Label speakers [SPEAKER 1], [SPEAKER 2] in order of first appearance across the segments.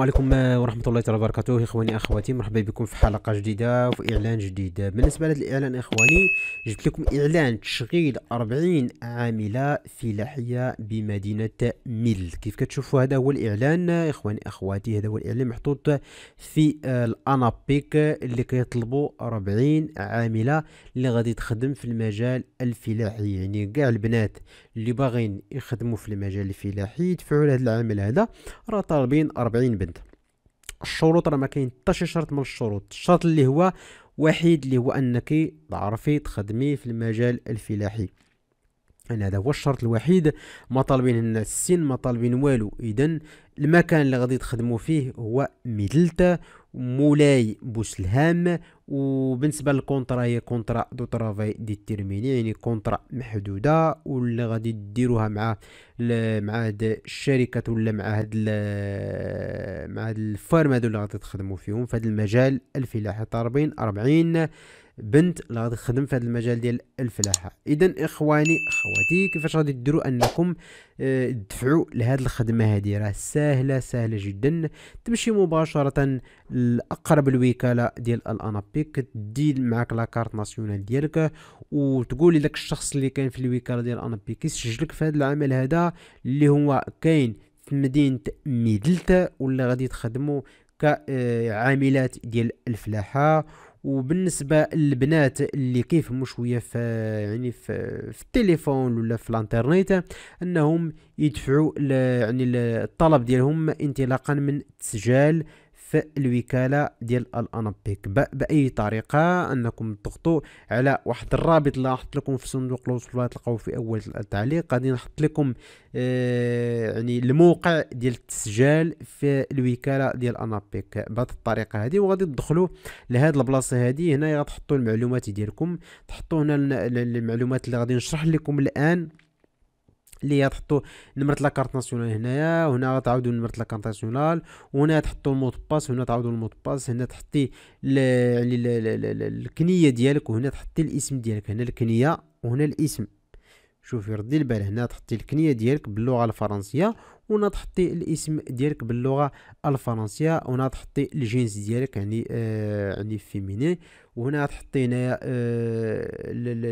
[SPEAKER 1] السلام عليكم ورحمة الله تعالى وبركاته إخواني أخواتي مرحبا بكم في حلقة جديدة وفي إعلان جديد بالنسبة لهذا الإعلان إخواني جبت لكم إعلان تشغيل 40 عاملة فلاحية بمدينة ميل كيف كتشوفوا هذا هو الإعلان إخواني أخواتي هذا هو الإعلان محطوط في الأنابيك اللي كيطلبوا 40 عاملة اللي غادي تخدم في المجال الفلاحي يعني كاع البنات اللي باغيين يخدموا في المجال الفلاحي يدفعوا لهذا العامل هذا راه طالبين 40 بنت الشروط راه ما كاين حتى شي شرط من الشروط الشرط اللي هو وحيد اللي هو انك تعرفي تخدمي في المجال الفلاحي يعني هذا هو الشرط الوحيد ما طالبين هنا السن ما طالبين والو اذا المكان اللي غادي تخدموا فيه هو ميدلتا مولاي بوسلهام وبالنسبه للكونترا هي كونترا دو ترافاي ديتيرميني يعني كونترا محدوده واللي غادي ديروها مع مع هاد الشركه ولا مع هاد مع هاد الفارم هادو اللي غادي تخدموا فيهم في هذا المجال الفلاحه طربين 40 بنت اللي غادي تخدم في هذا المجال ديال الفلاحه اذا اخواني اخواتي كيفاش غادي ديروا انكم آه، تدفعوا لهذه الخدمه هذه راه سهله سهله جدا تمشي مباشره لاقرب الوكاله ديال الانابيك تدي معك لاكارت ناسيونال ديالك وتقول لك الشخص اللي كان في الوكاله ديال الانابيك يسجلك في هذا العمل هذا اللي هو كاين في مدينه ميدلتا ولا غادي تخدموا كعاملات ديال الفلاحه وبالنسبه للبنات اللي كيف شويه في يعني في, في التليفون ولا في الانترنت انهم يدفعوا يعني الطلب ديالهم انطلاقا من تسجيل في الوكالة ديال الأنابيك بأي طريقة أنكم تضغطوا على واحد الرابط اللي راح لكم في صندوق الوصف تلقاو في أول التعليق غادي نحط لكم آه يعني الموقع ديال التسجيل في الوكالة ديال أنابيك بهذه الطريقة هذه وغادي تدخلوا لهاد البلاصة هذه هنا غتحطوا المعلومات ديالكم تحطوا هنا المعلومات اللي غادي نشرح لكم الآن اللي تحطوا نمره لاكارت ناسيونال هنايا وهنا غتعاودوا نمره لاكارت ناسيونال وهنا تحطوا المود باس وهنا تعاودوا المود باس هنا تحطي يعني الكنيه ديالك وهنا تحطي الاسم ديالك هنا الكنيه وهنا الاسم شوفي ردي البال هنا تحطي الكنيه ديالك باللغه الفرنسيه ونا تحطي الاسم ديالك باللغه الفرنسيه ونا تحطي الجنس ديالك يعني آه يعني فيميني وهنا تحطي هنايا آه،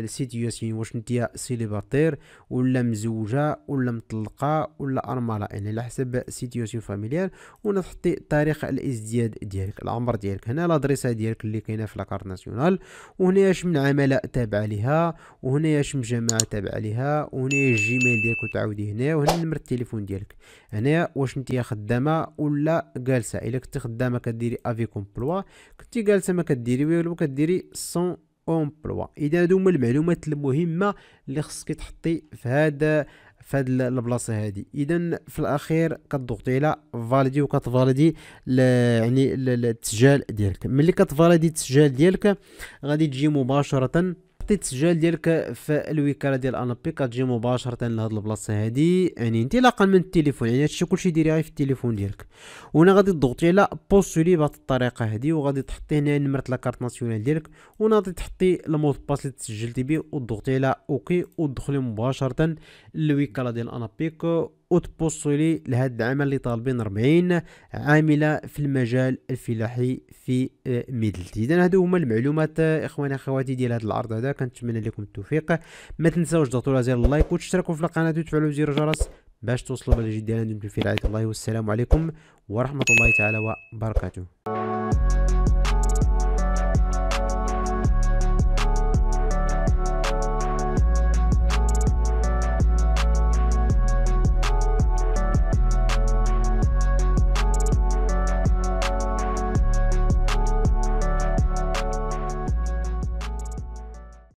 [SPEAKER 1] السيتياسيون واش نتيا سيليباتير ولا مزوجه ولا مطلقه ولا ارمله يعني على حسب سيتياسيون فاميليال وهنا تحطي تاريخ الازدياد ديالك العمر ديالك هنا لادريسا ديالك اللي كاينه في لاكارت ناسيونال وهنا شمن عمله تابعه ليها وهنا شمن جماعه تابعه ليها وهنا الجيميل ديالك وتعاودي هنا وهنا نمر التليفون ديالك هنا واش نتيا خدامه ولا جالسه الا كنتي خدامه كديري افي كومبلوا كنتي جالسه ما كديري والو كديري سون اومبلوا اذا هادو هما المعلومات المهمه اللي خصك تحطي في هذا في هاد البلاصه هادي اذا في الاخير كتضغطي على فاليدي وكتفاليدي يعني التسجيل ديالك ملي كتفاليدي التسجيل ديالك غادي تجي مباشره تعطي التسجيل ديالك في الوكاله ديال ان بي كتجي مباشره لهاد البلاصه هادي يعني انطلاقا من التليفون يعني هادشي كلشي ديري غير في التليفون ديالك وهنا غادي تضغطي على بوستولي بهاد الطريقه هادي وغادي تحطي هنا نمره لاكارت ناسيونال ديالك وهنا غادي تحطي المود باس اللي تسجلتي به وتضغطي على اوكي وتدخلي مباشره للوكاله ديال انابيك وتبصلي لهذا العمل اللي طالبين 40 عامله في المجال الفلاحي في آه، ميدلتي اذا هادو هما المعلومات آه، اخواني اخواتي ديال هذا العرض هذا كنتمنى لكم التوفيق ما تنساوش تضغطوا على زر اللايك وتشتركوا في القناه وتفعلوا زر الجرس باش توصلوا بالجديد ديالنا في رعايه الله والسلام عليكم ورحمه الله تعالى وبركاته